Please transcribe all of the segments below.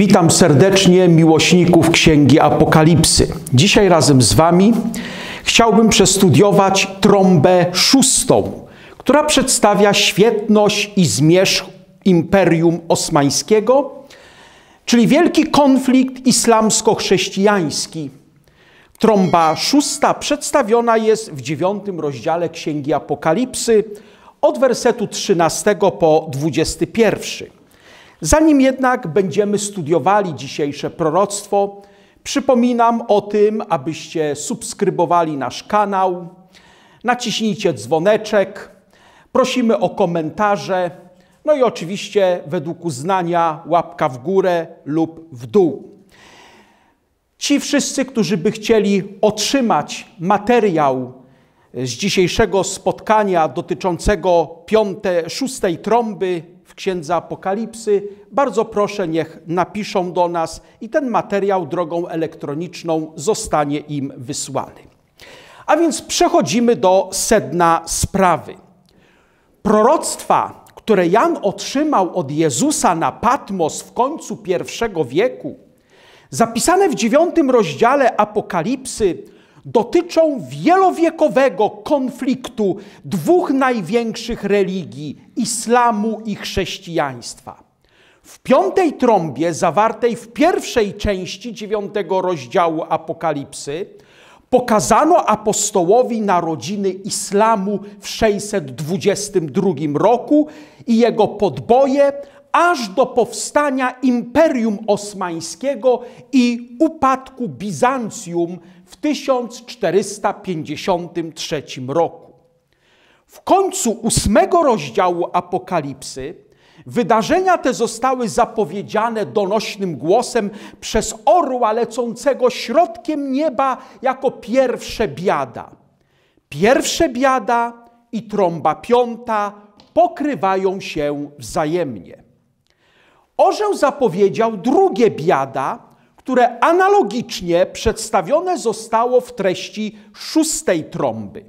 Witam serdecznie miłośników Księgi Apokalipsy. Dzisiaj razem z Wami chciałbym przestudiować trąbę szóstą, która przedstawia świetność i zmierzch Imperium Osmańskiego, czyli wielki konflikt islamsko-chrześcijański. Trąba szósta przedstawiona jest w dziewiątym rozdziale Księgi Apokalipsy od wersetu 13 po 21. Zanim jednak będziemy studiowali dzisiejsze proroctwo, przypominam o tym, abyście subskrybowali nasz kanał, naciśnijcie dzwoneczek, prosimy o komentarze, no i oczywiście według uznania łapka w górę lub w dół. Ci wszyscy, którzy by chcieli otrzymać materiał z dzisiejszego spotkania dotyczącego piąte, szóstej trąby, w Księdze Apokalipsy, bardzo proszę, niech napiszą do nas i ten materiał drogą elektroniczną zostanie im wysłany. A więc przechodzimy do sedna sprawy. Proroctwa, które Jan otrzymał od Jezusa na Patmos w końcu I wieku, zapisane w dziewiątym rozdziale Apokalipsy, dotyczą wielowiekowego konfliktu dwóch największych religii islamu i chrześcijaństwa. W piątej trąbie, zawartej w pierwszej części dziewiątego rozdziału Apokalipsy, pokazano apostołowi narodziny islamu w 622 roku i jego podboje, aż do powstania Imperium Osmańskiego i upadku Bizancjum w 1453 roku. W końcu ósmego rozdziału Apokalipsy wydarzenia te zostały zapowiedziane donośnym głosem przez orła lecącego środkiem nieba jako pierwsze biada. Pierwsze biada i trąba piąta pokrywają się wzajemnie. Orzeł zapowiedział drugie biada, które analogicznie przedstawione zostało w treści szóstej trąby.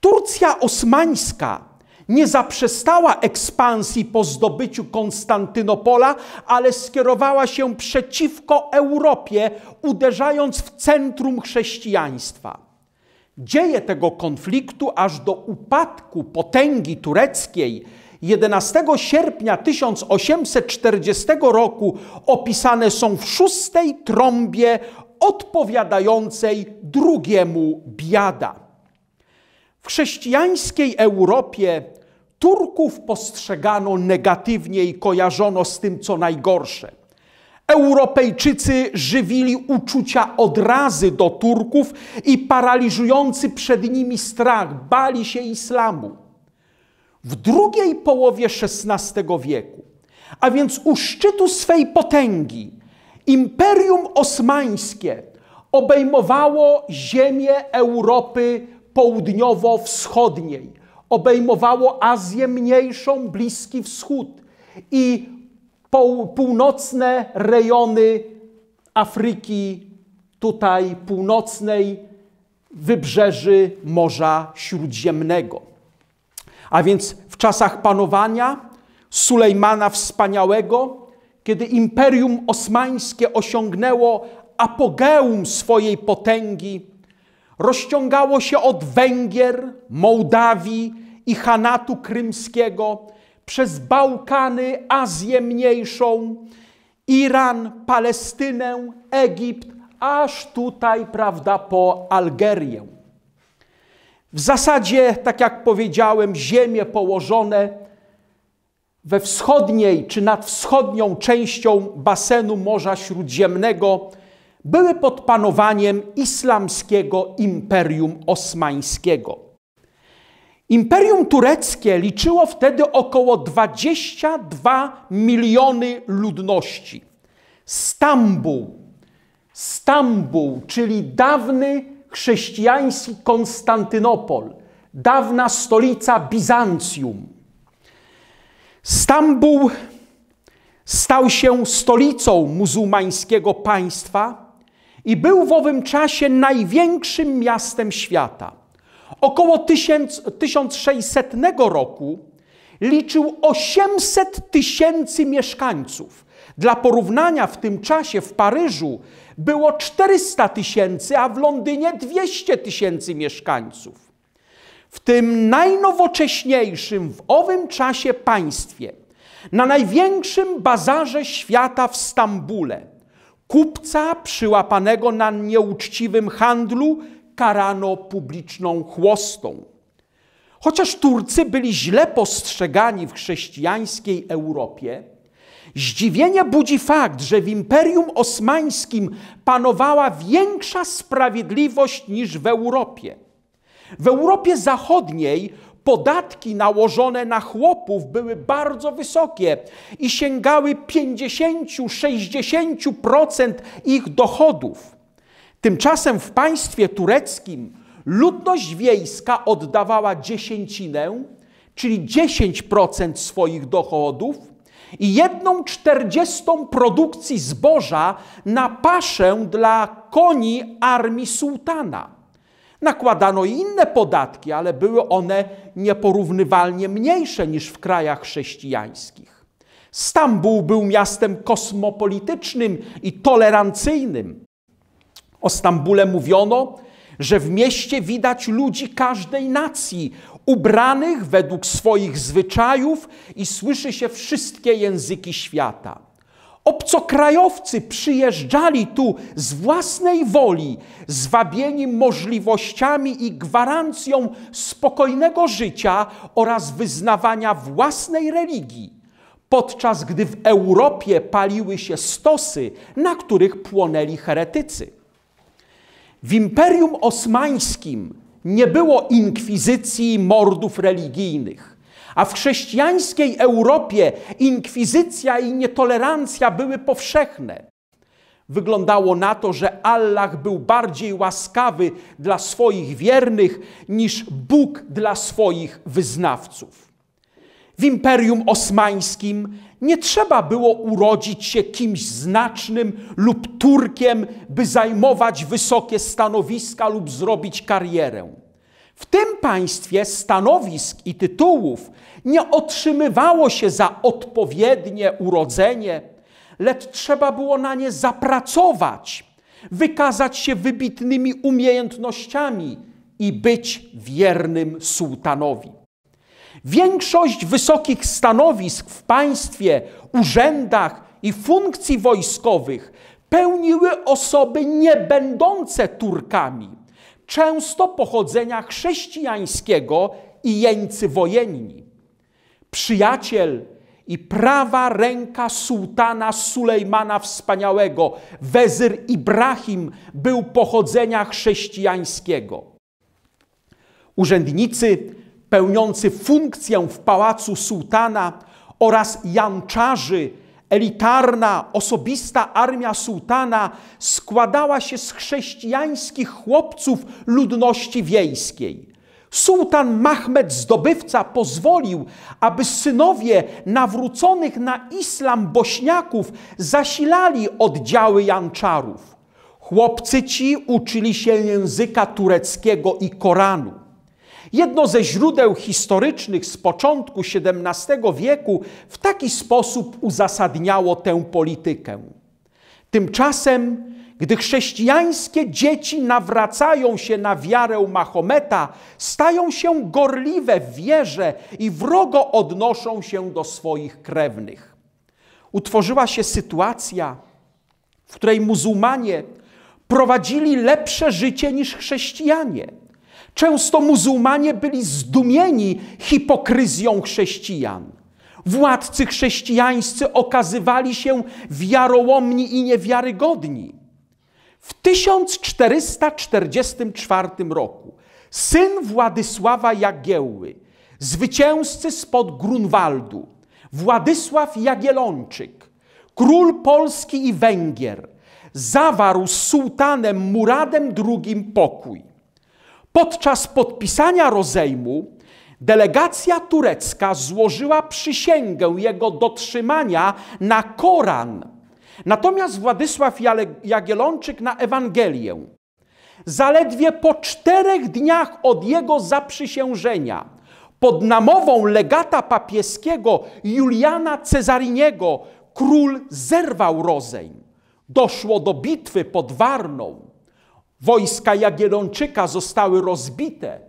Turcja osmańska nie zaprzestała ekspansji po zdobyciu Konstantynopola, ale skierowała się przeciwko Europie, uderzając w centrum chrześcijaństwa. Dzieje tego konfliktu aż do upadku potęgi tureckiej 11 sierpnia 1840 roku opisane są w szóstej trąbie odpowiadającej drugiemu biada. W chrześcijańskiej Europie Turków postrzegano negatywnie i kojarzono z tym, co najgorsze. Europejczycy żywili uczucia odrazy do Turków i paraliżujący przed nimi strach, bali się islamu w drugiej połowie XVI wieku, a więc u szczytu swej potęgi, Imperium Osmańskie obejmowało ziemię Europy Południowo-Wschodniej, obejmowało Azję Mniejszą, Bliski Wschód i północne rejony Afryki, tutaj północnej, wybrzeży Morza Śródziemnego. A więc w czasach panowania Sulejmana Wspaniałego, kiedy Imperium Osmańskie osiągnęło apogeum swojej potęgi, rozciągało się od Węgier, Mołdawii i Hanatu Krymskiego przez Bałkany, Azję Mniejszą, Iran, Palestynę, Egipt, aż tutaj, prawda, po Algerię. W zasadzie, tak jak powiedziałem, ziemie położone we wschodniej czy nad wschodnią częścią basenu Morza Śródziemnego były pod panowaniem islamskiego Imperium Osmańskiego. Imperium tureckie liczyło wtedy około 22 miliony ludności. Stambuł, Stambuł, czyli dawny chrześcijański Konstantynopol, dawna stolica Bizancjum. Stambuł stał się stolicą muzułmańskiego państwa i był w owym czasie największym miastem świata. Około 1600 roku liczył 800 tysięcy mieszkańców. Dla porównania w tym czasie w Paryżu było 400 tysięcy, a w Londynie 200 tysięcy mieszkańców. W tym najnowocześniejszym w owym czasie państwie, na największym bazarze świata w Stambule, kupca przyłapanego na nieuczciwym handlu karano publiczną chłostą. Chociaż Turcy byli źle postrzegani w chrześcijańskiej Europie, Zdziwienie budzi fakt, że w Imperium Osmańskim panowała większa sprawiedliwość niż w Europie. W Europie Zachodniej podatki nałożone na chłopów były bardzo wysokie i sięgały 50-60% ich dochodów. Tymczasem w państwie tureckim ludność wiejska oddawała dziesięcinę, czyli 10% swoich dochodów, i jedną czterdziestą produkcji zboża na paszę dla koni armii sułtana. Nakładano inne podatki, ale były one nieporównywalnie mniejsze niż w krajach chrześcijańskich. Stambuł był miastem kosmopolitycznym i tolerancyjnym. O Stambule mówiono, że w mieście widać ludzi każdej nacji, ubranych według swoich zwyczajów i słyszy się wszystkie języki świata. Obcokrajowcy przyjeżdżali tu z własnej woli, zwabieni możliwościami i gwarancją spokojnego życia oraz wyznawania własnej religii, podczas gdy w Europie paliły się stosy, na których płonęli heretycy. W Imperium Osmańskim nie było inkwizycji mordów religijnych. A w chrześcijańskiej Europie inkwizycja i nietolerancja były powszechne. Wyglądało na to, że Allah był bardziej łaskawy dla swoich wiernych niż Bóg dla swoich wyznawców. W Imperium Osmańskim nie trzeba było urodzić się kimś znacznym lub Turkiem, by zajmować wysokie stanowiska lub zrobić karierę. W tym państwie stanowisk i tytułów nie otrzymywało się za odpowiednie urodzenie, lecz trzeba było na nie zapracować, wykazać się wybitnymi umiejętnościami i być wiernym sułtanowi. Większość wysokich stanowisk w państwie, urzędach i funkcji wojskowych pełniły osoby niebędące Turkami, często pochodzenia chrześcijańskiego i jeńcy wojenni. Przyjaciel i prawa ręka sułtana Sulejmana Wspaniałego, wezyr Ibrahim, był pochodzenia chrześcijańskiego. Urzędnicy pełniący funkcję w pałacu sułtana oraz janczarzy, elitarna, osobista armia sułtana składała się z chrześcijańskich chłopców ludności wiejskiej. Sułtan Mahmed Zdobywca pozwolił, aby synowie nawróconych na islam bośniaków zasilali oddziały janczarów. Chłopcy ci uczyli się języka tureckiego i Koranu. Jedno ze źródeł historycznych z początku XVII wieku w taki sposób uzasadniało tę politykę. Tymczasem, gdy chrześcijańskie dzieci nawracają się na wiarę Mahometa, stają się gorliwe w wierze i wrogo odnoszą się do swoich krewnych. Utworzyła się sytuacja, w której muzułmanie prowadzili lepsze życie niż chrześcijanie – Często muzułmanie byli zdumieni hipokryzją chrześcijan. Władcy chrześcijańscy okazywali się wiarołomni i niewiarygodni. W 1444 roku syn Władysława Jagiełły, zwycięzcy spod Grunwaldu, Władysław Jagielonczyk, król Polski i Węgier, zawarł z sułtanem Muradem II pokój. Podczas podpisania rozejmu delegacja turecka złożyła przysięgę jego dotrzymania na Koran, natomiast Władysław Jagielonczyk na Ewangelię. Zaledwie po czterech dniach od jego zaprzysiężenia, pod namową legata papieskiego Juliana Cezariniego, król zerwał rozejm. Doszło do bitwy pod Warną. Wojska Jagiellończyka zostały rozbite.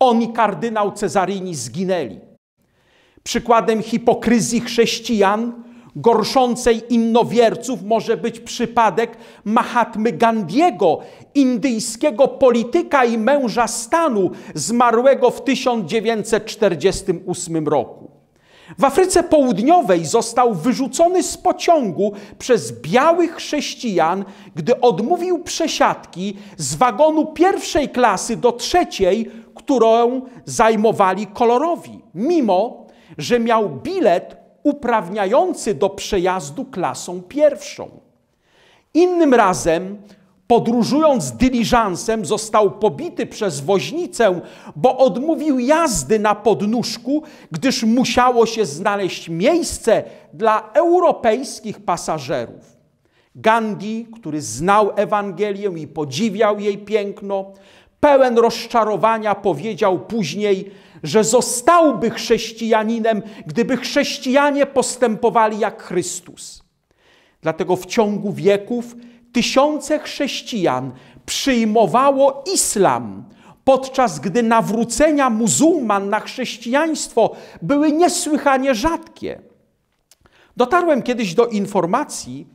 On i kardynał Cezarini zginęli. Przykładem hipokryzji chrześcijan, gorszącej innowierców może być przypadek Mahatmy Gandiego, indyjskiego polityka i męża stanu, zmarłego w 1948 roku. W Afryce Południowej został wyrzucony z pociągu przez białych chrześcijan, gdy odmówił przesiadki z wagonu pierwszej klasy do trzeciej, którą zajmowali kolorowi, mimo że miał bilet uprawniający do przejazdu klasą pierwszą. Innym razem podróżując dyliżansem, został pobity przez woźnicę, bo odmówił jazdy na podnóżku, gdyż musiało się znaleźć miejsce dla europejskich pasażerów. Gandhi, który znał Ewangelię i podziwiał jej piękno, pełen rozczarowania powiedział później, że zostałby chrześcijaninem, gdyby chrześcijanie postępowali jak Chrystus. Dlatego w ciągu wieków tysiące chrześcijan przyjmowało islam, podczas gdy nawrócenia muzułman na chrześcijaństwo były niesłychanie rzadkie. Dotarłem kiedyś do informacji,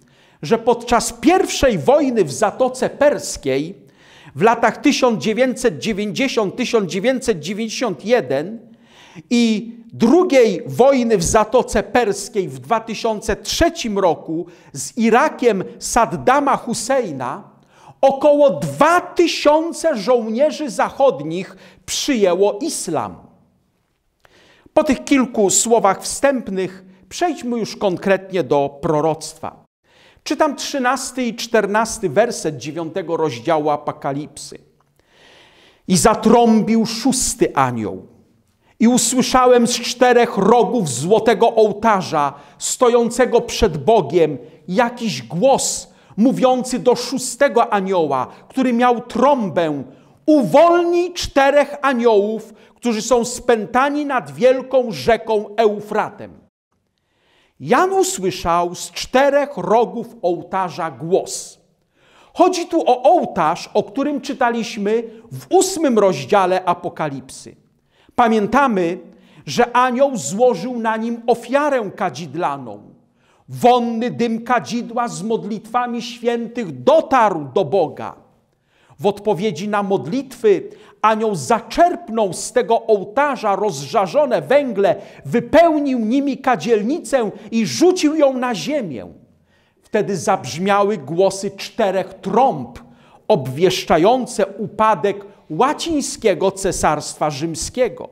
że podczas pierwszej wojny w Zatoce Perskiej w latach 1990-1991 i drugiej wojny w Zatoce Perskiej w 2003 roku z Irakiem Saddama Husseina, około 2000 żołnierzy zachodnich przyjęło islam. Po tych kilku słowach wstępnych przejdźmy już konkretnie do proroctwa. Czytam 13 i 14 werset 9 rozdziału Apokalipsy. I zatrąbił szósty anioł i usłyszałem z czterech rogów złotego ołtarza, stojącego przed Bogiem, jakiś głos mówiący do szóstego anioła, który miał trąbę: Uwolnij czterech aniołów, którzy są spętani nad wielką rzeką Eufratem. Jan usłyszał z czterech rogów ołtarza głos. Chodzi tu o ołtarz, o którym czytaliśmy w ósmym rozdziale Apokalipsy. Pamiętamy, że anioł złożył na nim ofiarę kadzidlaną. Wonny dym kadzidła z modlitwami świętych dotarł do Boga. W odpowiedzi na modlitwy anioł zaczerpnął z tego ołtarza rozżarzone węgle, wypełnił nimi kadzielnicę i rzucił ją na ziemię. Wtedy zabrzmiały głosy czterech trąb obwieszczające upadek łacińskiego cesarstwa rzymskiego.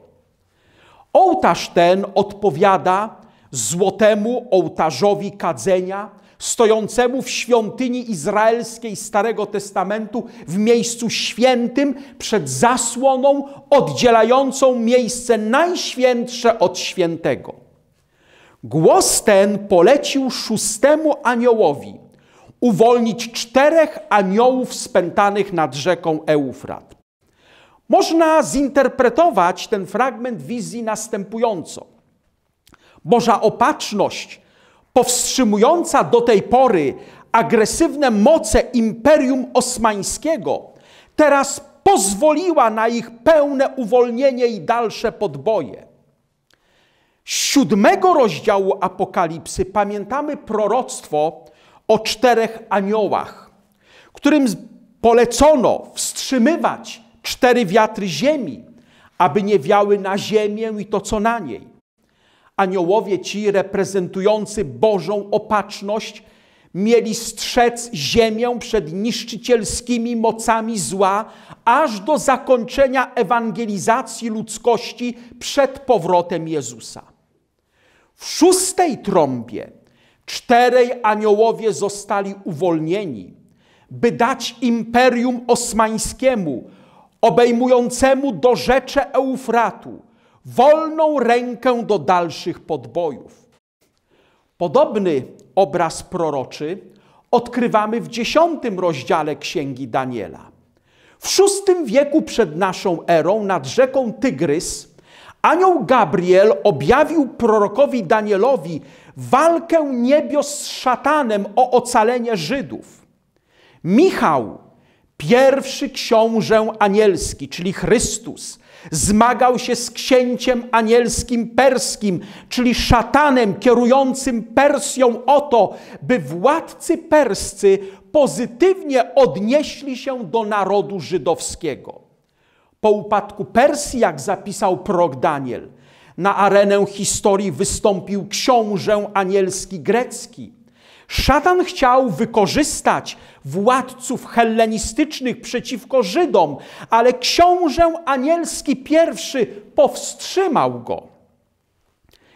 Ołtarz ten odpowiada złotemu ołtarzowi kadzenia stojącemu w świątyni izraelskiej Starego Testamentu w miejscu świętym przed zasłoną oddzielającą miejsce najświętsze od świętego. Głos ten polecił szóstemu aniołowi uwolnić czterech aniołów spętanych nad rzeką Eufrat. Można zinterpretować ten fragment wizji następująco. Boża opatrzność powstrzymująca do tej pory agresywne moce Imperium Osmańskiego teraz pozwoliła na ich pełne uwolnienie i dalsze podboje. Z siódmego rozdziału Apokalipsy pamiętamy proroctwo o czterech aniołach, którym polecono wstrzymywać cztery wiatry ziemi, aby nie wiały na ziemię i to, co na niej. Aniołowie ci, reprezentujący Bożą opatrzność, mieli strzec ziemię przed niszczycielskimi mocami zła, aż do zakończenia ewangelizacji ludzkości przed powrotem Jezusa. W szóstej trąbie czterej aniołowie zostali uwolnieni, by dać imperium osmańskiemu, obejmującemu do rzecze Eufratu wolną rękę do dalszych podbojów. Podobny obraz proroczy odkrywamy w dziesiątym rozdziale Księgi Daniela. W VI wieku przed naszą erą nad rzeką Tygrys anioł Gabriel objawił prorokowi Danielowi walkę niebios z szatanem o ocalenie Żydów. Michał, Pierwszy książę anielski, czyli Chrystus, zmagał się z księciem anielskim perskim, czyli szatanem kierującym Persją o to, by władcy perscy pozytywnie odnieśli się do narodu żydowskiego. Po upadku Persji, jak zapisał prorok Daniel, na arenę historii wystąpił książę anielski grecki – Szatan chciał wykorzystać władców hellenistycznych przeciwko Żydom, ale książę anielski pierwszy powstrzymał go.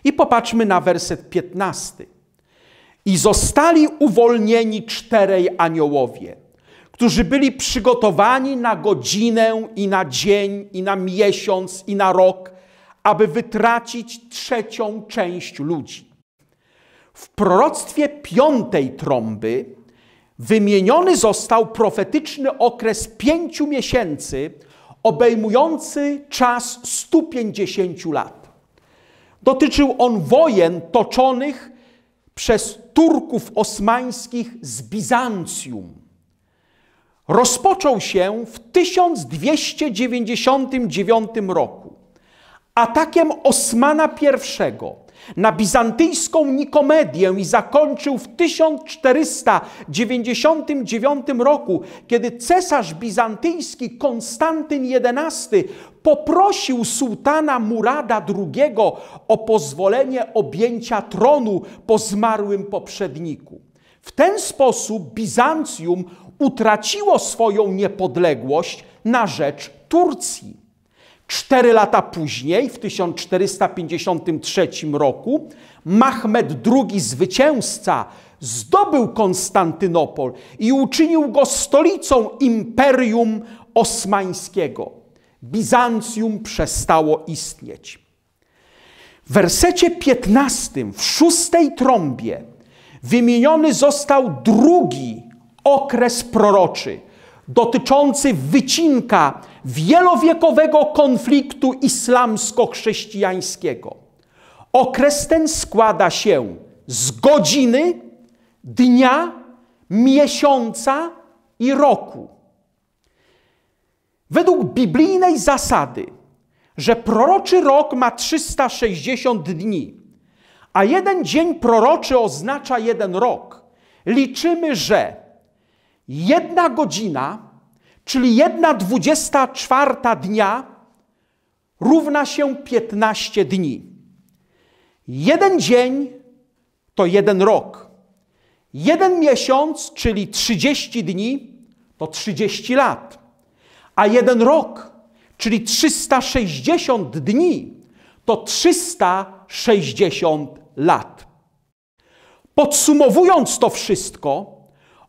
I popatrzmy na werset 15. I zostali uwolnieni czterej aniołowie, którzy byli przygotowani na godzinę i na dzień, i na miesiąc, i na rok, aby wytracić trzecią część ludzi. W proroctwie piątej trąby wymieniony został profetyczny okres pięciu miesięcy, obejmujący czas 150 lat. Dotyczył on wojen toczonych przez Turków osmańskich z Bizancjum. Rozpoczął się w 1299 roku atakiem Osmana I na bizantyjską Nikomedię i zakończył w 1499 roku, kiedy cesarz bizantyjski Konstantyn XI poprosił sułtana Murada II o pozwolenie objęcia tronu po zmarłym poprzedniku. W ten sposób Bizancjum utraciło swoją niepodległość na rzecz Turcji. Cztery lata później, w 1453 roku, Mahmed II zwycięzca zdobył Konstantynopol i uczynił go stolicą Imperium Osmańskiego. Bizancjum przestało istnieć. W wersecie 15 w szóstej trąbie wymieniony został drugi okres proroczy – dotyczący wycinka wielowiekowego konfliktu islamsko-chrześcijańskiego. Okres ten składa się z godziny, dnia, miesiąca i roku. Według biblijnej zasady, że proroczy rok ma 360 dni, a jeden dzień proroczy oznacza jeden rok, liczymy, że jedna godzina, czyli jedna dwudziesta czwarta dnia, równa się 15 dni. Jeden dzień to jeden rok. Jeden miesiąc, czyli 30 dni, to 30 lat. A jeden rok, czyli 360 dni, to 360 lat. Podsumowując to wszystko,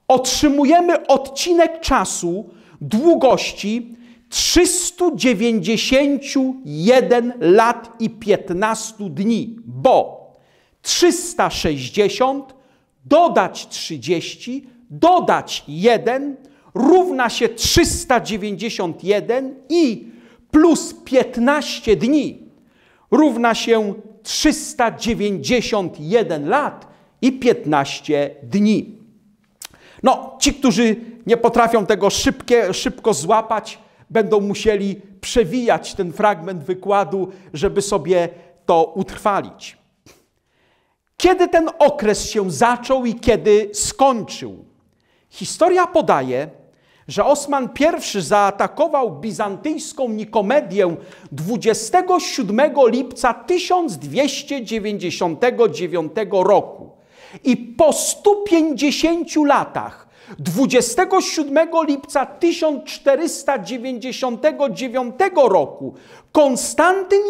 otrzymujemy odcinek czasu długości 391 lat i 15 dni, bo 360 dodać 30 dodać 1 równa się 391 i plus 15 dni równa się 391 lat i 15 dni. No, ci, którzy nie potrafią tego szybkie, szybko złapać, będą musieli przewijać ten fragment wykładu, żeby sobie to utrwalić. Kiedy ten okres się zaczął i kiedy skończył? Historia podaje, że Osman I zaatakował bizantyjską Nikomedię 27 lipca 1299 roku. I po 150 latach, 27 lipca 1499 roku, Konstantyn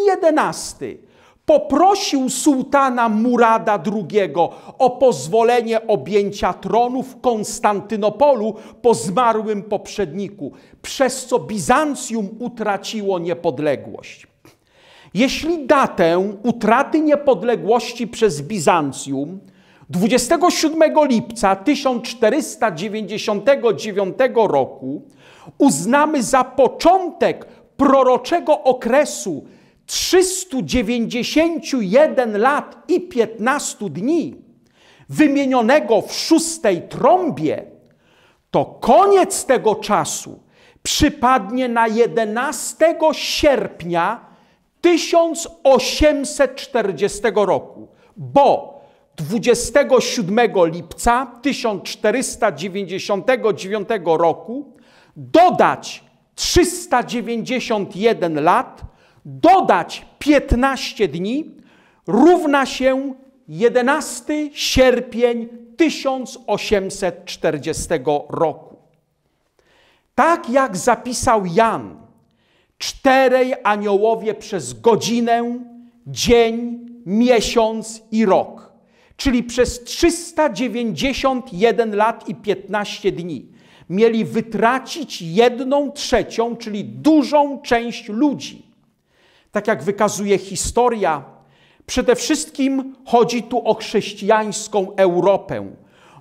XI poprosił sułtana Murada II o pozwolenie objęcia tronu w Konstantynopolu po zmarłym poprzedniku, przez co Bizancjum utraciło niepodległość. Jeśli datę utraty niepodległości przez Bizancjum 27 lipca 1499 roku uznamy za początek proroczego okresu 391 lat i 15 dni, wymienionego w szóstej trąbie, to koniec tego czasu przypadnie na 11 sierpnia 1840 roku, bo 27 lipca 1499 roku dodać 391 lat, dodać 15 dni, równa się 11 sierpień 1840 roku. Tak jak zapisał Jan, czterej aniołowie przez godzinę, dzień, miesiąc i rok czyli przez 391 lat i 15 dni, mieli wytracić jedną trzecią, czyli dużą część ludzi. Tak jak wykazuje historia, przede wszystkim chodzi tu o chrześcijańską Europę,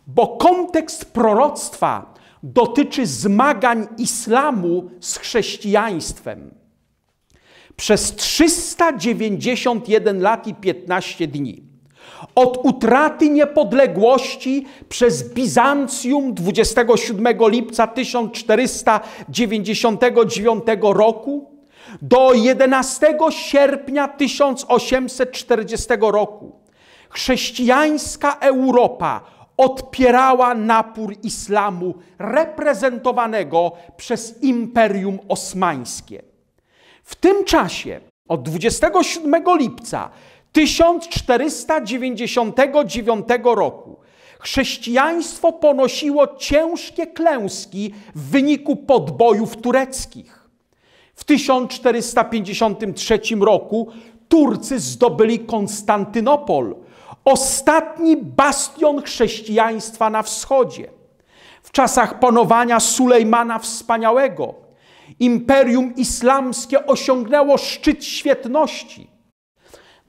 bo kontekst proroctwa dotyczy zmagań islamu z chrześcijaństwem. Przez 391 lat i 15 dni od utraty niepodległości przez Bizancjum 27 lipca 1499 roku do 11 sierpnia 1840 roku chrześcijańska Europa odpierała napór islamu reprezentowanego przez Imperium Osmańskie. W tym czasie od 27 lipca 1499 roku chrześcijaństwo ponosiło ciężkie klęski w wyniku podbojów tureckich. W 1453 roku Turcy zdobyli Konstantynopol, ostatni bastion chrześcijaństwa na wschodzie. W czasach panowania Sulejmana Wspaniałego Imperium Islamskie osiągnęło szczyt świetności –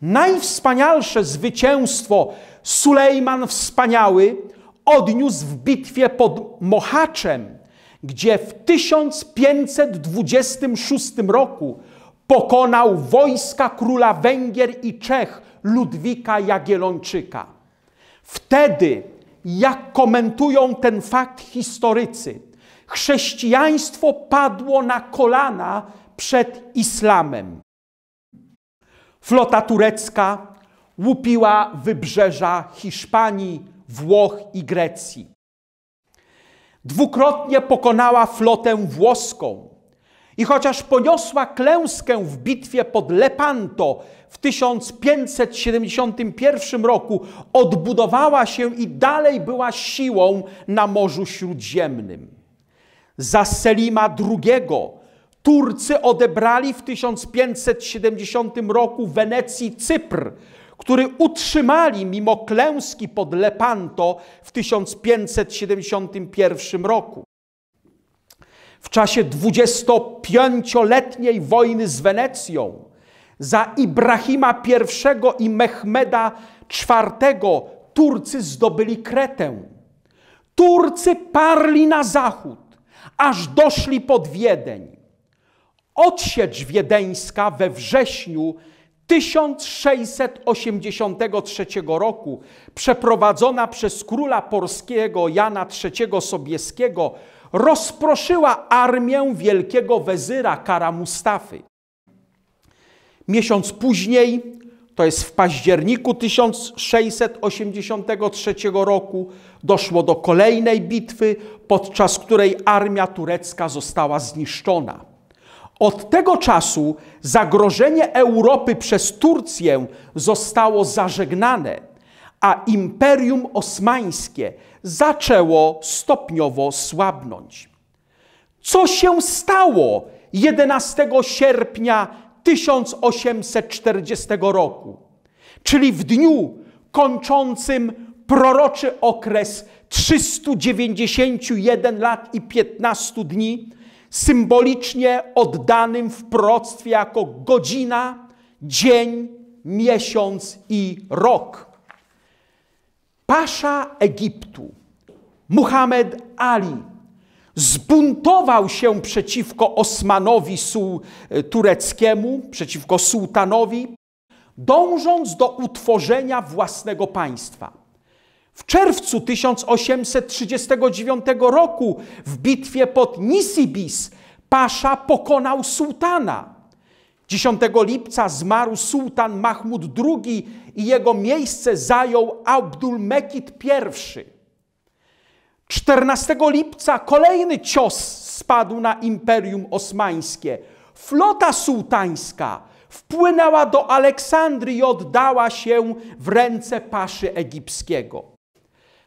Najwspanialsze zwycięstwo Sulejman Wspaniały odniósł w bitwie pod Mohaczem, gdzie w 1526 roku pokonał wojska króla Węgier i Czech Ludwika Jagiellończyka. Wtedy, jak komentują ten fakt historycy, chrześcijaństwo padło na kolana przed islamem. Flota turecka łupiła wybrzeża Hiszpanii, Włoch i Grecji. Dwukrotnie pokonała flotę włoską. I chociaż poniosła klęskę w bitwie pod Lepanto w 1571 roku, odbudowała się i dalej była siłą na Morzu Śródziemnym. Za Selima II Turcy odebrali w 1570 roku Wenecji Cypr, który utrzymali mimo klęski pod Lepanto w 1571 roku. W czasie 25-letniej wojny z Wenecją za Ibrahima I i Mehmeda IV Turcy zdobyli Kretę. Turcy parli na zachód, aż doszli pod Wiedeń. Odsiecz wiedeńska we wrześniu 1683 roku, przeprowadzona przez króla porskiego Jana III Sobieskiego, rozproszyła armię wielkiego wezyra Kara Mustafy. Miesiąc później, to jest w październiku 1683 roku, doszło do kolejnej bitwy, podczas której armia turecka została zniszczona. Od tego czasu zagrożenie Europy przez Turcję zostało zażegnane, a Imperium Osmańskie zaczęło stopniowo słabnąć. Co się stało 11 sierpnia 1840 roku, czyli w dniu kończącym proroczy okres 391 lat i 15 dni symbolicznie oddanym w proroctwie jako godzina, dzień, miesiąc i rok. Pasza Egiptu, Muhammad Ali, zbuntował się przeciwko Osmanowi e, tureckiemu, przeciwko sułtanowi, dążąc do utworzenia własnego państwa. W czerwcu 1839 roku w bitwie pod Nisibis pasza pokonał sułtana. 10 lipca zmarł sułtan Mahmud II i jego miejsce zajął Abdul-Mekid I. 14 lipca kolejny cios spadł na Imperium Osmańskie. Flota sułtańska wpłynęła do Aleksandrii i oddała się w ręce paszy egipskiego.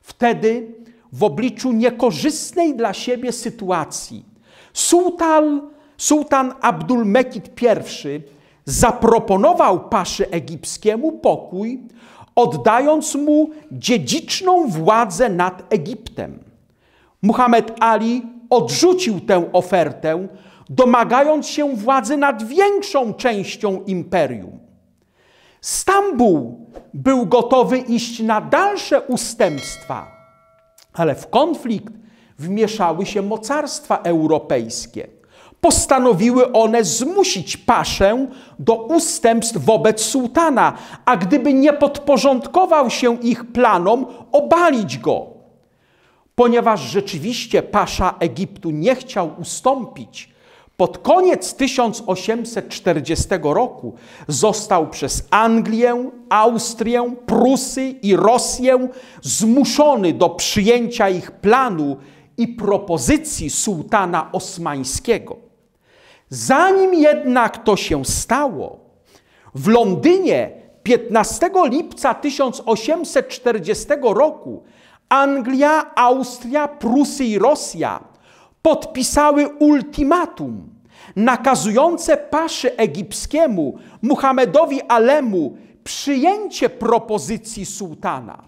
Wtedy w obliczu niekorzystnej dla siebie sytuacji sułtan, sułtan Abdulmekid I zaproponował paszy egipskiemu pokój, oddając mu dziedziczną władzę nad Egiptem. Muhammad Ali odrzucił tę ofertę, domagając się władzy nad większą częścią imperium. Stambuł był gotowy iść na dalsze ustępstwa, ale w konflikt wmieszały się mocarstwa europejskie. Postanowiły one zmusić paszę do ustępstw wobec sułtana, a gdyby nie podporządkował się ich planom, obalić go. Ponieważ rzeczywiście pasza Egiptu nie chciał ustąpić, pod koniec 1840 roku został przez Anglię, Austrię, Prusy i Rosję zmuszony do przyjęcia ich planu i propozycji sułtana osmańskiego. Zanim jednak to się stało, w Londynie 15 lipca 1840 roku Anglia, Austria, Prusy i Rosja podpisały ultimatum nakazujące paszy egipskiemu Muhammedowi Alemu przyjęcie propozycji sułtana.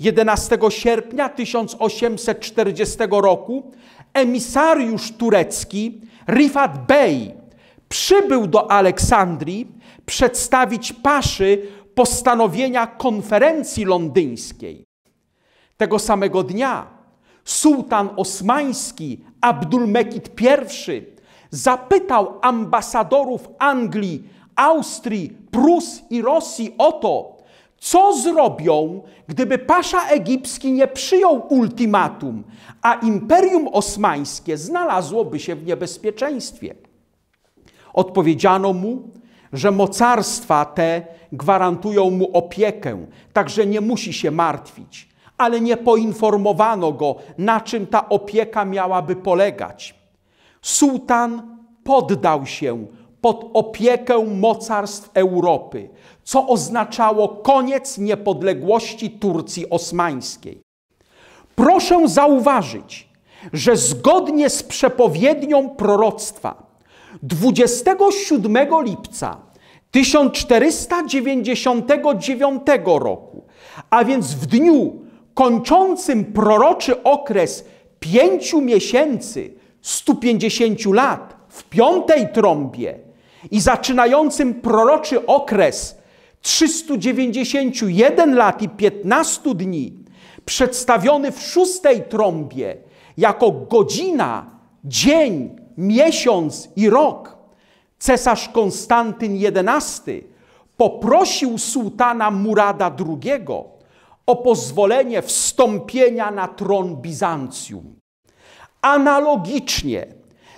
11 sierpnia 1840 roku emisariusz turecki Rifat Bey przybył do Aleksandrii przedstawić paszy postanowienia konferencji londyńskiej. Tego samego dnia sułtan osmański Abdulmekid I zapytał ambasadorów Anglii, Austrii, Prus i Rosji o to, co zrobią, gdyby pasza egipski nie przyjął ultimatum, a Imperium Osmańskie znalazłoby się w niebezpieczeństwie? Odpowiedziano mu, że mocarstwa te gwarantują mu opiekę, także nie musi się martwić ale nie poinformowano go, na czym ta opieka miałaby polegać. Sułtan poddał się pod opiekę mocarstw Europy, co oznaczało koniec niepodległości Turcji Osmańskiej. Proszę zauważyć, że zgodnie z przepowiednią proroctwa 27 lipca 1499 roku, a więc w dniu kończącym proroczy okres pięciu miesięcy, 150 lat w piątej trąbie i zaczynającym proroczy okres 391 lat i 15 dni, przedstawiony w szóstej trąbie jako godzina, dzień, miesiąc i rok, cesarz Konstantyn XI poprosił sułtana Murada II o pozwolenie wstąpienia na tron Bizancjum. Analogicznie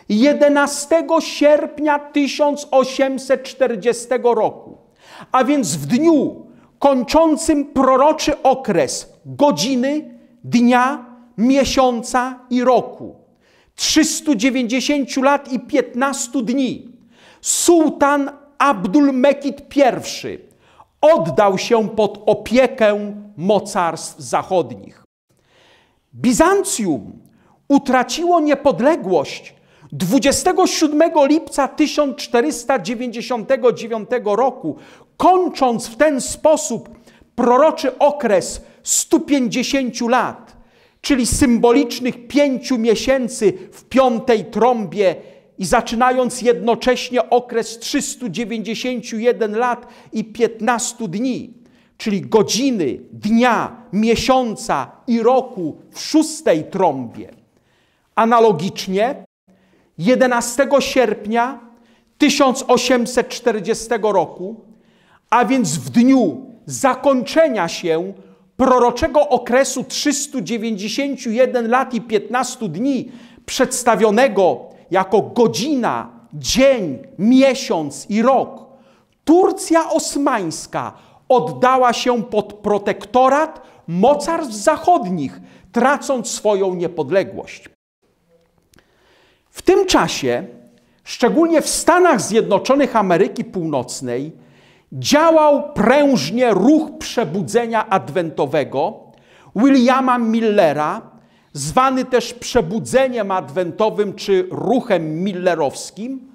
11 sierpnia 1840 roku, a więc w dniu kończącym proroczy okres godziny, dnia, miesiąca i roku, 390 lat i 15 dni, sułtan Abdul Mekid I oddał się pod opiekę mocarstw zachodnich. Bizancjum utraciło niepodległość 27 lipca 1499 roku, kończąc w ten sposób proroczy okres 150 lat, czyli symbolicznych pięciu miesięcy w piątej trąbie i zaczynając jednocześnie okres 391 lat i 15 dni, czyli godziny, dnia, miesiąca i roku w szóstej trąbie. Analogicznie 11 sierpnia 1840 roku, a więc w dniu zakończenia się proroczego okresu 391 lat i 15 dni przedstawionego jako godzina, dzień, miesiąc i rok, Turcja osmańska oddała się pod protektorat mocarstw zachodnich, tracąc swoją niepodległość. W tym czasie, szczególnie w Stanach Zjednoczonych Ameryki Północnej, działał prężnie ruch przebudzenia adwentowego Williama Millera, zwany też przebudzeniem adwentowym czy ruchem millerowskim,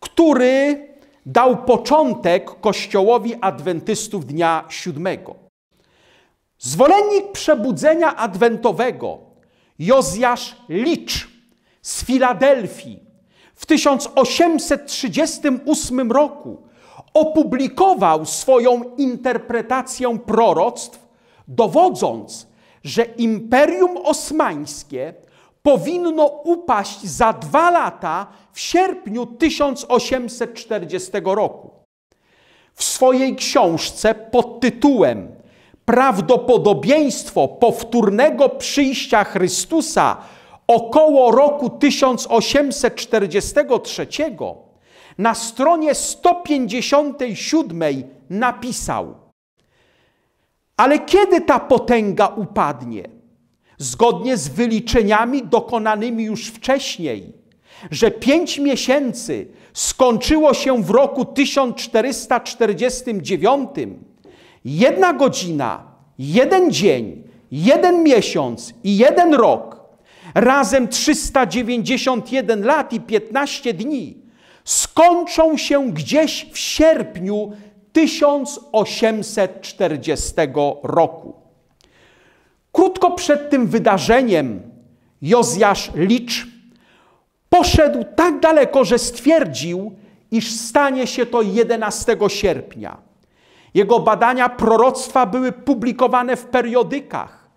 który dał początek Kościołowi Adwentystów Dnia Siódmego. Zwolennik przebudzenia adwentowego Jozjasz Licz z Filadelfii w 1838 roku opublikował swoją interpretację proroctw, dowodząc, że Imperium Osmańskie powinno upaść za dwa lata w sierpniu 1840 roku. W swojej książce pod tytułem Prawdopodobieństwo powtórnego przyjścia Chrystusa około roku 1843 na stronie 157 napisał: ale kiedy ta potęga upadnie? Zgodnie z wyliczeniami dokonanymi już wcześniej, że pięć miesięcy skończyło się w roku 1449, jedna godzina, jeden dzień, jeden miesiąc i jeden rok, razem 391 lat i 15 dni, skończą się gdzieś w sierpniu 1840 roku. Krótko przed tym wydarzeniem Jozjasz Licz poszedł tak daleko, że stwierdził, iż stanie się to 11 sierpnia. Jego badania proroctwa były publikowane w periodykach.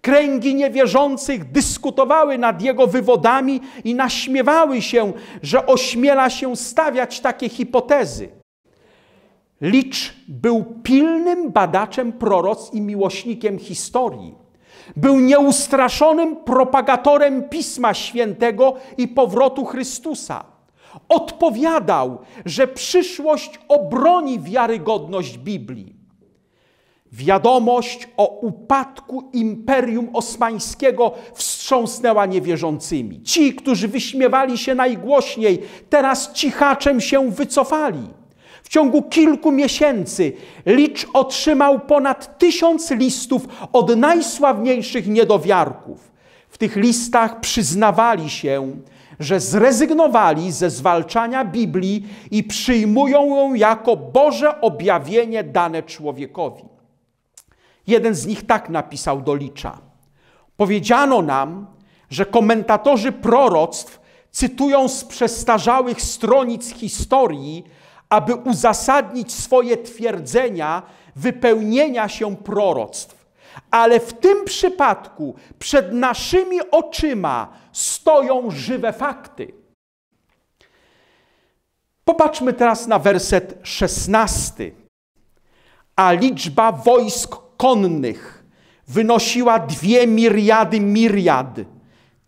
Kręgi niewierzących dyskutowały nad jego wywodami i naśmiewały się, że ośmiela się stawiać takie hipotezy. Licz był pilnym badaczem proroc i miłośnikiem historii. Był nieustraszonym propagatorem Pisma Świętego i powrotu Chrystusa. Odpowiadał, że przyszłość obroni wiarygodność Biblii. Wiadomość o upadku Imperium Osmańskiego wstrząsnęła niewierzącymi. Ci, którzy wyśmiewali się najgłośniej, teraz cichaczem się wycofali ciągu kilku miesięcy Licz otrzymał ponad tysiąc listów od najsławniejszych niedowiarków. W tych listach przyznawali się, że zrezygnowali ze zwalczania Biblii i przyjmują ją jako Boże objawienie dane człowiekowi. Jeden z nich tak napisał do Licza. Powiedziano nam, że komentatorzy proroctw cytują z przestarzałych stronic historii, aby uzasadnić swoje twierdzenia wypełnienia się proroctw. Ale w tym przypadku przed naszymi oczyma stoją żywe fakty. Popatrzmy teraz na werset 16. A liczba wojsk konnych wynosiła dwie miriady miriad.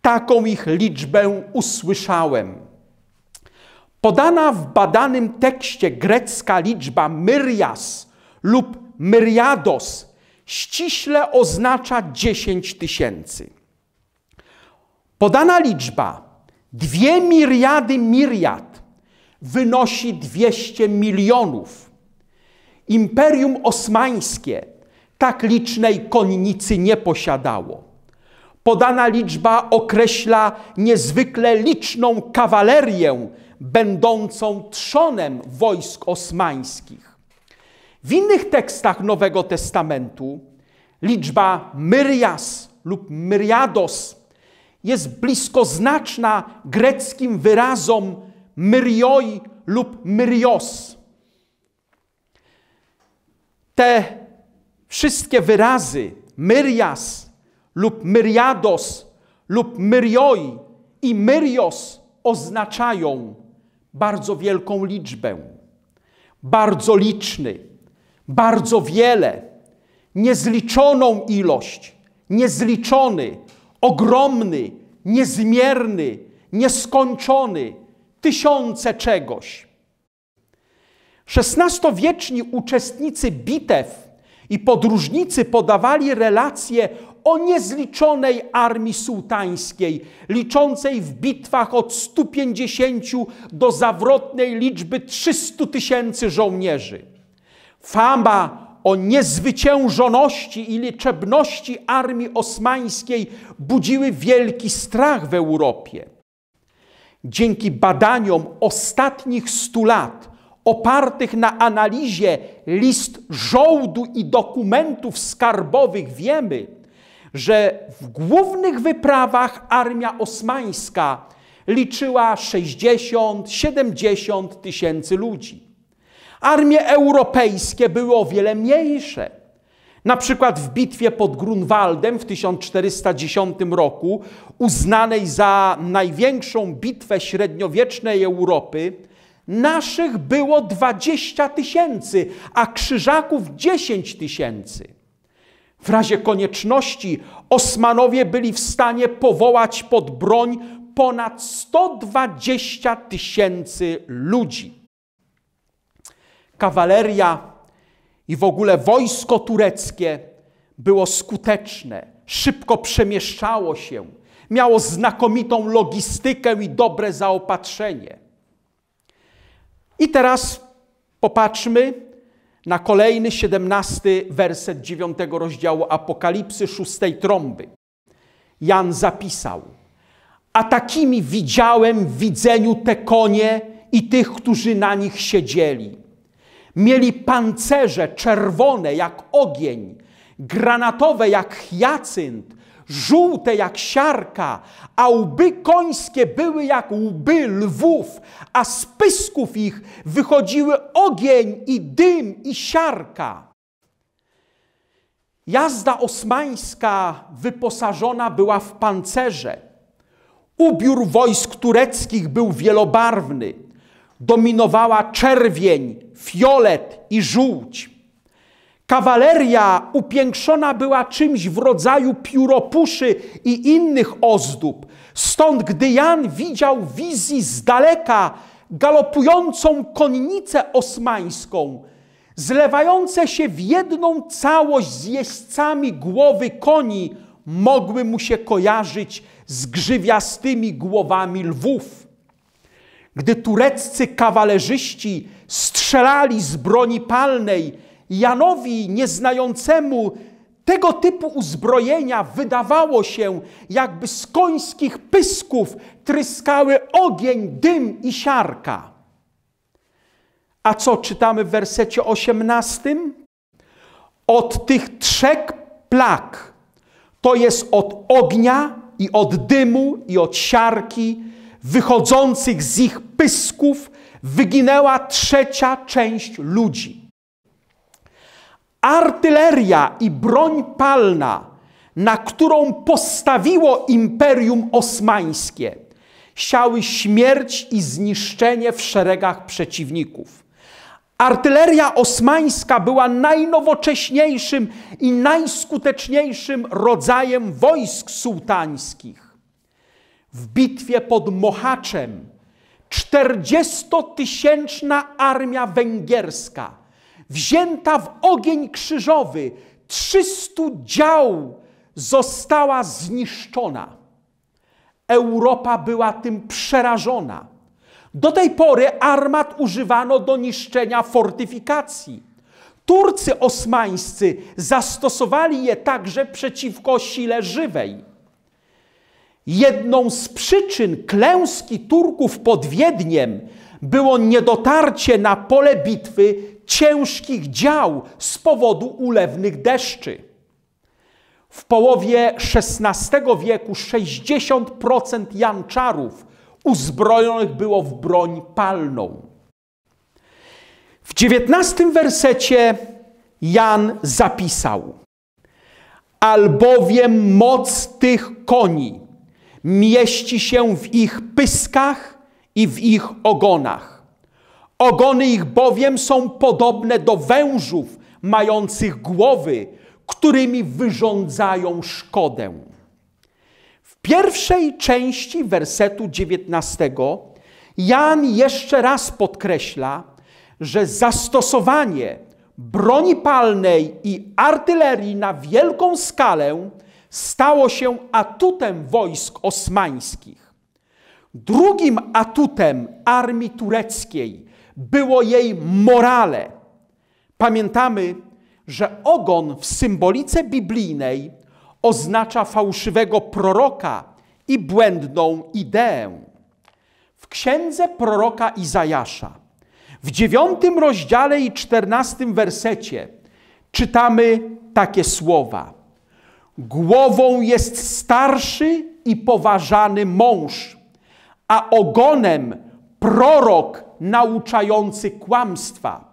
Taką ich liczbę usłyszałem. Podana w badanym tekście grecka liczba myrias lub myriados ściśle oznacza 10 tysięcy. Podana liczba dwie miriady miriad wynosi 200 milionów. Imperium Osmańskie tak licznej konnicy nie posiadało. Podana liczba określa niezwykle liczną kawalerię będącą trzonem wojsk osmańskich. W innych tekstach Nowego Testamentu liczba myrias lub myriados jest bliskoznaczna greckim wyrazom myrioi lub myrios. Te wszystkie wyrazy myrias lub myriados lub myrioi i myrios oznaczają bardzo wielką liczbę, bardzo liczny, bardzo wiele, niezliczoną ilość, niezliczony, ogromny, niezmierny, nieskończony, tysiące czegoś. XVI-wieczni uczestnicy bitew i podróżnicy podawali relacje o niezliczonej armii sułtańskiej, liczącej w bitwach od 150 do zawrotnej liczby 300 tysięcy żołnierzy. Fama o niezwyciężoności i liczebności armii osmańskiej budziły wielki strach w Europie. Dzięki badaniom ostatnich stu lat, opartych na analizie list żołdu i dokumentów skarbowych, wiemy, że w głównych wyprawach armia osmańska liczyła 60-70 tysięcy ludzi. Armie europejskie były o wiele mniejsze. Na przykład w bitwie pod Grunwaldem w 1410 roku, uznanej za największą bitwę średniowiecznej Europy, naszych było 20 tysięcy, a krzyżaków 10 tysięcy. W razie konieczności Osmanowie byli w stanie powołać pod broń ponad 120 tysięcy ludzi. Kawaleria i w ogóle wojsko tureckie było skuteczne, szybko przemieszczało się, miało znakomitą logistykę i dobre zaopatrzenie. I teraz popatrzmy, na kolejny 17 werset 9 rozdziału Apokalipsy szóstej trąby. Jan zapisał: A takimi widziałem w widzeniu te konie i tych, którzy na nich siedzieli. Mieli pancerze czerwone jak ogień, granatowe jak hiacynt, żółte jak siarka, a łby końskie były jak łby lwów, a z pysków ich wychodziły ogień i dym i siarka. Jazda osmańska wyposażona była w pancerze. Ubiór wojsk tureckich był wielobarwny. Dominowała czerwień, fiolet i żółć. Kawaleria upiększona była czymś w rodzaju pióropuszy i innych ozdób. Stąd, gdy Jan widział wizji z daleka galopującą konnicę osmańską, zlewające się w jedną całość z jeźdźcami głowy koni, mogły mu się kojarzyć z grzywiastymi głowami lwów. Gdy tureccy kawalerzyści strzelali z broni palnej, Janowi nieznającemu tego typu uzbrojenia wydawało się, jakby z końskich pysków tryskały ogień, dym i siarka. A co czytamy w wersecie 18? Od tych trzech plag, to jest od ognia i od dymu i od siarki, wychodzących z ich pysków, wyginęła trzecia część ludzi artyleria i broń palna, na którą postawiło Imperium Osmańskie, siały śmierć i zniszczenie w szeregach przeciwników. Artyleria osmańska była najnowocześniejszym i najskuteczniejszym rodzajem wojsk sułtańskich. W bitwie pod Mohaczem 40-tysięczna armia węgierska wzięta w ogień krzyżowy, 300 dział została zniszczona. Europa była tym przerażona. Do tej pory armat używano do niszczenia fortyfikacji. Turcy osmańscy zastosowali je także przeciwko sile żywej. Jedną z przyczyn klęski Turków pod Wiedniem było niedotarcie na pole bitwy ciężkich dział z powodu ulewnych deszczy. W połowie XVI wieku 60% janczarów uzbrojonych było w broń palną. W dziewiętnastym wersecie Jan zapisał: Albowiem moc tych koni mieści się w ich pyskach i w ich ogonach. Ogony ich bowiem są podobne do wężów mających głowy, którymi wyrządzają szkodę. W pierwszej części wersetu 19 Jan jeszcze raz podkreśla, że zastosowanie broni palnej i artylerii na wielką skalę stało się atutem wojsk osmańskich. Drugim atutem armii tureckiej było jej morale. Pamiętamy, że ogon w symbolice biblijnej oznacza fałszywego proroka i błędną ideę. W księdze proroka Izajasza, w dziewiątym rozdziale i czternastym wersecie, czytamy takie słowa: Głową jest starszy i poważany mąż a ogonem prorok nauczający kłamstwa.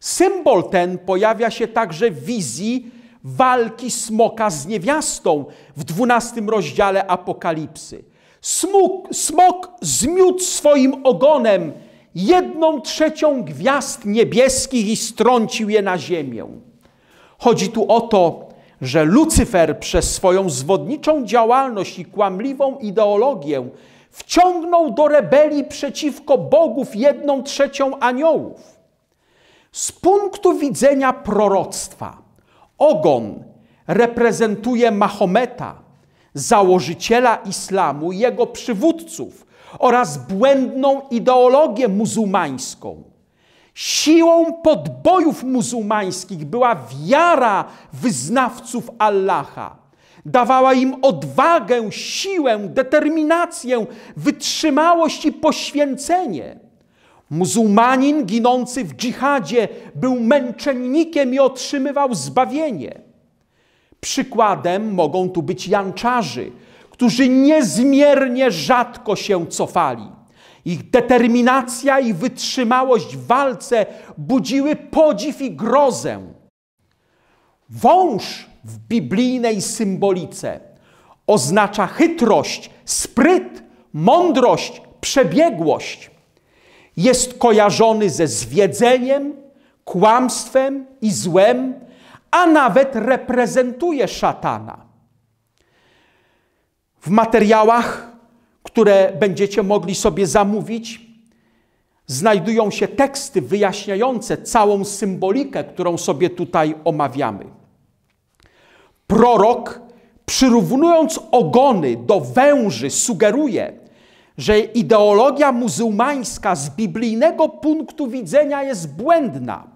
Symbol ten pojawia się także w wizji walki smoka z niewiastą w dwunastym rozdziale Apokalipsy. Smok, smok zmiótł swoim ogonem jedną trzecią gwiazd niebieskich i strącił je na ziemię. Chodzi tu o to, że Lucyfer przez swoją zwodniczą działalność i kłamliwą ideologię wciągnął do rebelii przeciwko bogów jedną trzecią aniołów. Z punktu widzenia proroctwa, ogon reprezentuje Mahometa, założyciela islamu, jego przywódców oraz błędną ideologię muzułmańską, Siłą podbojów muzułmańskich była wiara wyznawców Allaha. Dawała im odwagę, siłę, determinację, wytrzymałość i poświęcenie. Muzułmanin ginący w dżihadzie był męczennikiem i otrzymywał zbawienie. Przykładem mogą tu być janczarzy, którzy niezmiernie rzadko się cofali. Ich determinacja i wytrzymałość w walce budziły podziw i grozę. Wąż w biblijnej symbolice oznacza chytrość, spryt, mądrość, przebiegłość. Jest kojarzony ze zwiedzeniem, kłamstwem i złem, a nawet reprezentuje szatana. W materiałach które będziecie mogli sobie zamówić, znajdują się teksty wyjaśniające całą symbolikę, którą sobie tutaj omawiamy. Prorok, przyrównując ogony do węży, sugeruje, że ideologia muzułmańska z biblijnego punktu widzenia jest błędna.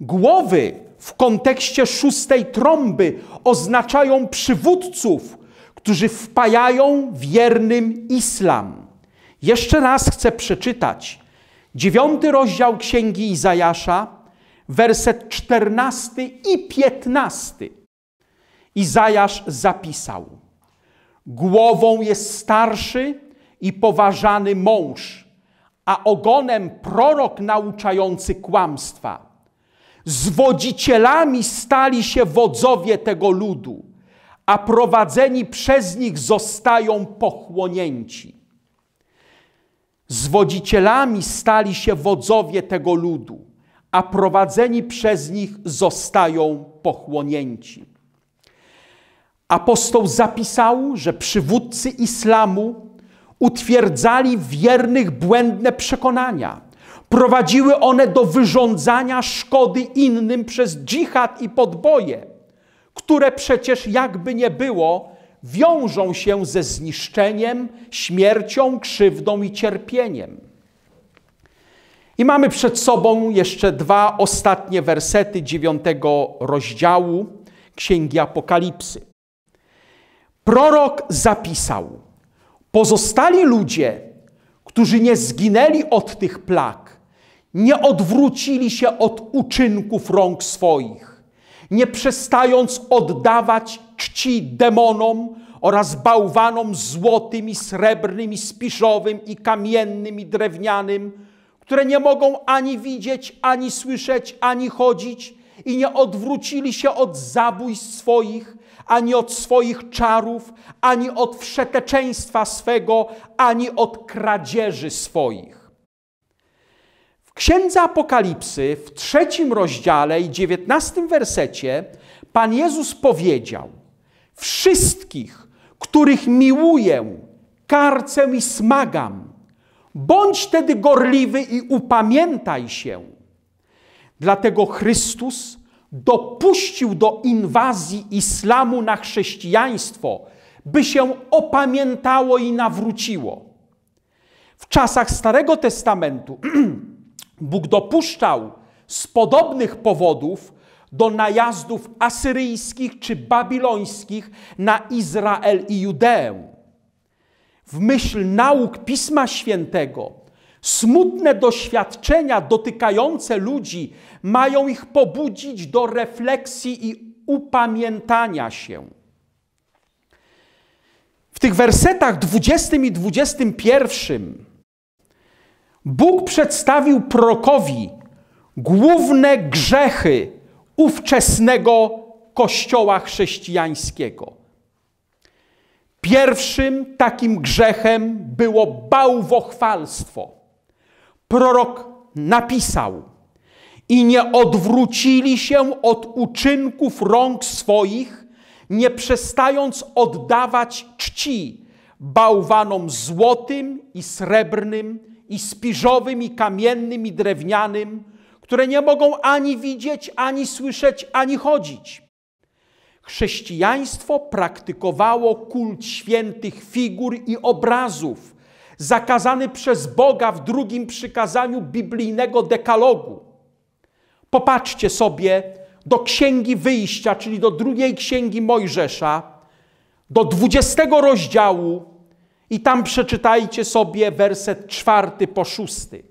Głowy w kontekście szóstej trąby oznaczają przywódców, którzy wpajają wiernym islam. Jeszcze raz chcę przeczytać. Dziewiąty rozdział Księgi Izajasza, werset czternasty i piętnasty. Izajasz zapisał. Głową jest starszy i poważany mąż, a ogonem prorok nauczający kłamstwa. Zwodzicielami stali się wodzowie tego ludu a prowadzeni przez nich zostają pochłonięci. Zwodzicielami stali się wodzowie tego ludu, a prowadzeni przez nich zostają pochłonięci. Apostoł zapisał, że przywódcy islamu utwierdzali wiernych błędne przekonania. Prowadziły one do wyrządzania szkody innym przez dżihad i podboje które przecież jakby nie było, wiążą się ze zniszczeniem, śmiercią, krzywdą i cierpieniem. I mamy przed sobą jeszcze dwa ostatnie wersety dziewiątego rozdziału Księgi Apokalipsy. Prorok zapisał: Pozostali ludzie, którzy nie zginęli od tych plag, nie odwrócili się od uczynków rąk swoich nie przestając oddawać czci demonom oraz bałwanom złotym i srebrnym i spiszowym i kamiennym i drewnianym, które nie mogą ani widzieć, ani słyszeć, ani chodzić i nie odwrócili się od zabójstw swoich, ani od swoich czarów, ani od wszeteczeństwa swego, ani od kradzieży swoich. W Księdze Apokalipsy w trzecim rozdziale i dziewiętnastym wersecie Pan Jezus powiedział: Wszystkich, których miłuję, karcę i smagam. Bądź tedy gorliwy i upamiętaj się. Dlatego Chrystus dopuścił do inwazji islamu na chrześcijaństwo, by się opamiętało i nawróciło. W czasach Starego Testamentu Bóg dopuszczał z podobnych powodów do najazdów asyryjskich czy babilońskich na Izrael i Judeę. W myśl nauk Pisma Świętego, smutne doświadczenia dotykające ludzi mają ich pobudzić do refleksji i upamiętania się. W tych wersetach 20 i 21 Bóg przedstawił prokowi główne grzechy ówczesnego kościoła chrześcijańskiego. Pierwszym takim grzechem było bałwochwalstwo. Prorok napisał: I nie odwrócili się od uczynków rąk swoich, nie przestając oddawać czci bałwanom złotym i srebrnym i spiżowym, i kamiennym, i drewnianym, które nie mogą ani widzieć, ani słyszeć, ani chodzić. Chrześcijaństwo praktykowało kult świętych figur i obrazów, zakazany przez Boga w drugim przykazaniu biblijnego dekalogu. Popatrzcie sobie do Księgi Wyjścia, czyli do drugiej Księgi Mojżesza, do 20 rozdziału, i tam przeczytajcie sobie werset czwarty po szósty.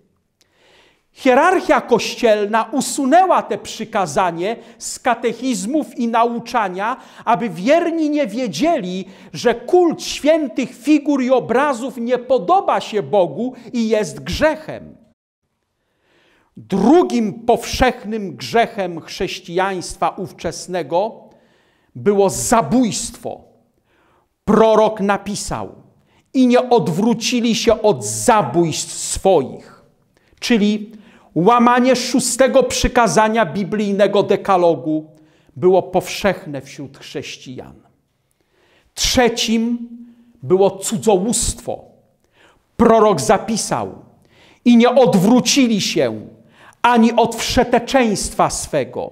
Hierarchia kościelna usunęła te przykazanie z katechizmów i nauczania, aby wierni nie wiedzieli, że kult świętych figur i obrazów nie podoba się Bogu i jest grzechem. Drugim powszechnym grzechem chrześcijaństwa ówczesnego było zabójstwo. Prorok napisał: i nie odwrócili się od zabójstw swoich, czyli łamanie szóstego przykazania biblijnego dekalogu było powszechne wśród chrześcijan. Trzecim było cudzołóstwo. Prorok zapisał: I nie odwrócili się ani od wszeteczeństwa swego.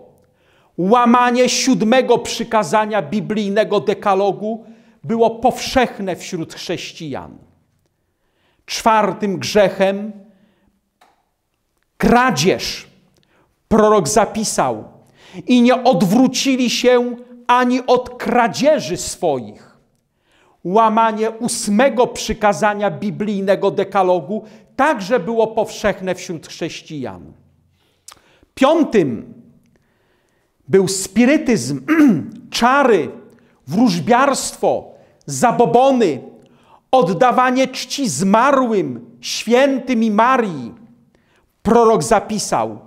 Łamanie siódmego przykazania biblijnego dekalogu było powszechne wśród chrześcijan. Czwartym grzechem kradzież. Prorok zapisał: I nie odwrócili się ani od kradzieży swoich. Łamanie ósmego przykazania biblijnego dekalogu także było powszechne wśród chrześcijan. Piątym był spirytyzm, czary, wróżbiarstwo, zabobony, oddawanie czci zmarłym, świętym i Marii. Prorok zapisał,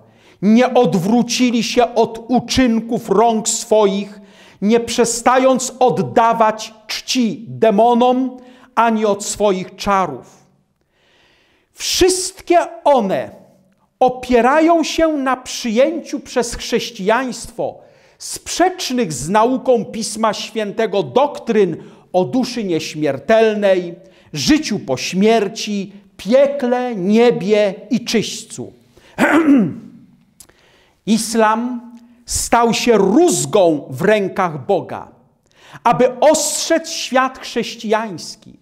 nie odwrócili się od uczynków rąk swoich, nie przestając oddawać czci demonom ani od swoich czarów. Wszystkie one opierają się na przyjęciu przez chrześcijaństwo sprzecznych z nauką Pisma Świętego doktryn o duszy nieśmiertelnej, życiu po śmierci, piekle, niebie i czyśćcu. Islam stał się rózgą w rękach Boga, aby ostrzec świat chrześcijański.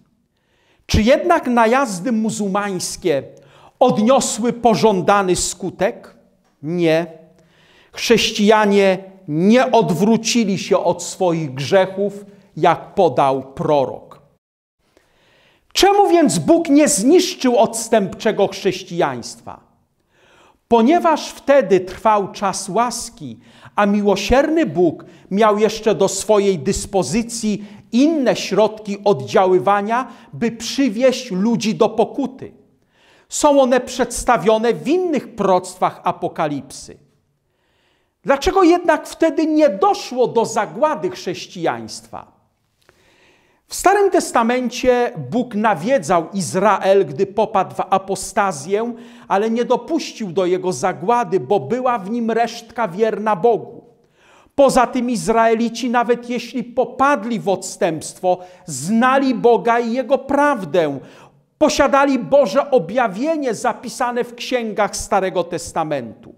Czy jednak najazdy muzułmańskie odniosły pożądany skutek? Nie. Chrześcijanie nie odwrócili się od swoich grzechów, jak podał prorok. Czemu więc Bóg nie zniszczył odstępczego chrześcijaństwa? Ponieważ wtedy trwał czas łaski, a miłosierny Bóg miał jeszcze do swojej dyspozycji inne środki oddziaływania, by przywieść ludzi do pokuty. Są one przedstawione w innych proctwach Apokalipsy. Dlaczego jednak wtedy nie doszło do zagłady chrześcijaństwa? W Starym Testamencie Bóg nawiedzał Izrael, gdy popadł w apostazję, ale nie dopuścił do jego zagłady, bo była w nim resztka wierna Bogu. Poza tym Izraelici, nawet jeśli popadli w odstępstwo, znali Boga i Jego prawdę, posiadali Boże objawienie zapisane w księgach Starego Testamentu.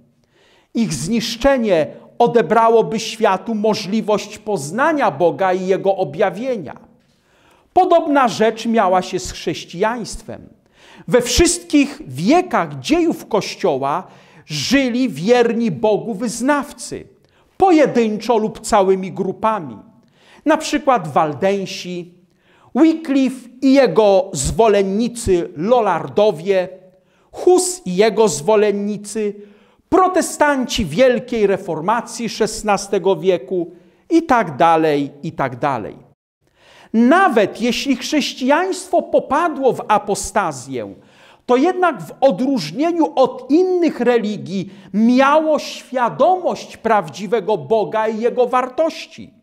Ich zniszczenie odebrałoby światu możliwość poznania Boga i Jego objawienia. Podobna rzecz miała się z chrześcijaństwem. We wszystkich wiekach dziejów Kościoła żyli wierni Bogu wyznawcy, pojedynczo lub całymi grupami. Na przykład Waldensi, Wycliffe i jego zwolennicy Lollardowie, Hus i jego zwolennicy, protestanci Wielkiej Reformacji XVI wieku i tak dalej, i tak dalej. Nawet jeśli chrześcijaństwo popadło w apostazję, to jednak w odróżnieniu od innych religii miało świadomość prawdziwego Boga i jego wartości.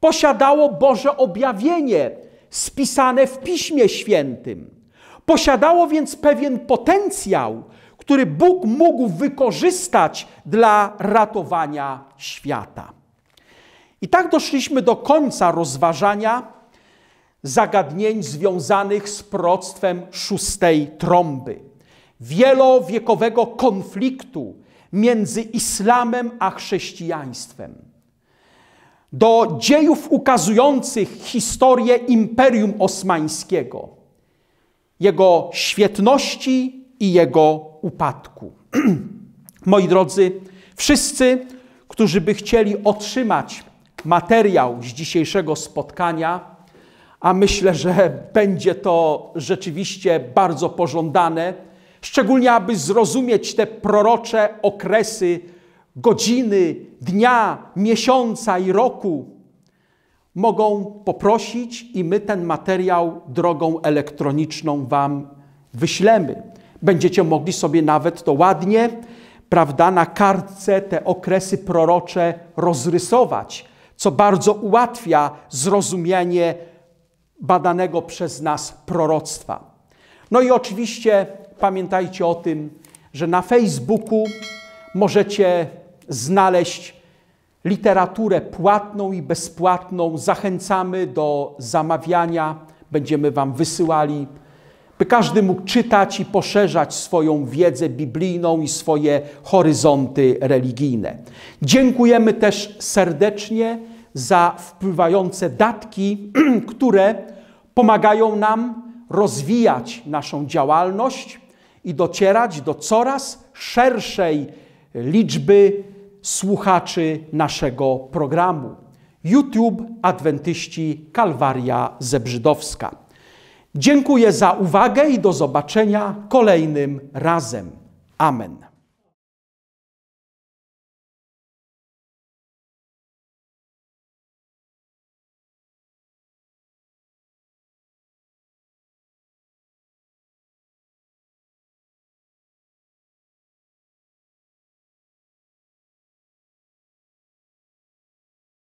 Posiadało Boże objawienie spisane w Piśmie Świętym. Posiadało więc pewien potencjał, który Bóg mógł wykorzystać dla ratowania świata. I tak doszliśmy do końca rozważania zagadnień związanych z proctwem szóstej trąby, wielowiekowego konfliktu między islamem a chrześcijaństwem. Do dziejów ukazujących historię Imperium Osmańskiego, jego świetności i jego upadku. Moi drodzy, wszyscy, którzy by chcieli otrzymać materiał z dzisiejszego spotkania, a myślę, że będzie to rzeczywiście bardzo pożądane, szczególnie aby zrozumieć te prorocze okresy godziny, dnia, miesiąca i roku. Mogą poprosić i my ten materiał drogą elektroniczną Wam wyślemy. Będziecie mogli sobie nawet to ładnie, prawda, na kartce te okresy prorocze rozrysować, co bardzo ułatwia zrozumienie badanego przez nas proroctwa. No i oczywiście pamiętajcie o tym, że na Facebooku możecie znaleźć literaturę płatną i bezpłatną. Zachęcamy do zamawiania, będziemy Wam wysyłali, by każdy mógł czytać i poszerzać swoją wiedzę biblijną i swoje horyzonty religijne. Dziękujemy też serdecznie za wpływające datki, które pomagają nam rozwijać naszą działalność i docierać do coraz szerszej liczby słuchaczy naszego programu. YouTube Adwentyści Kalwaria Zebrzydowska. Dziękuję za uwagę i do zobaczenia kolejnym razem. Amen.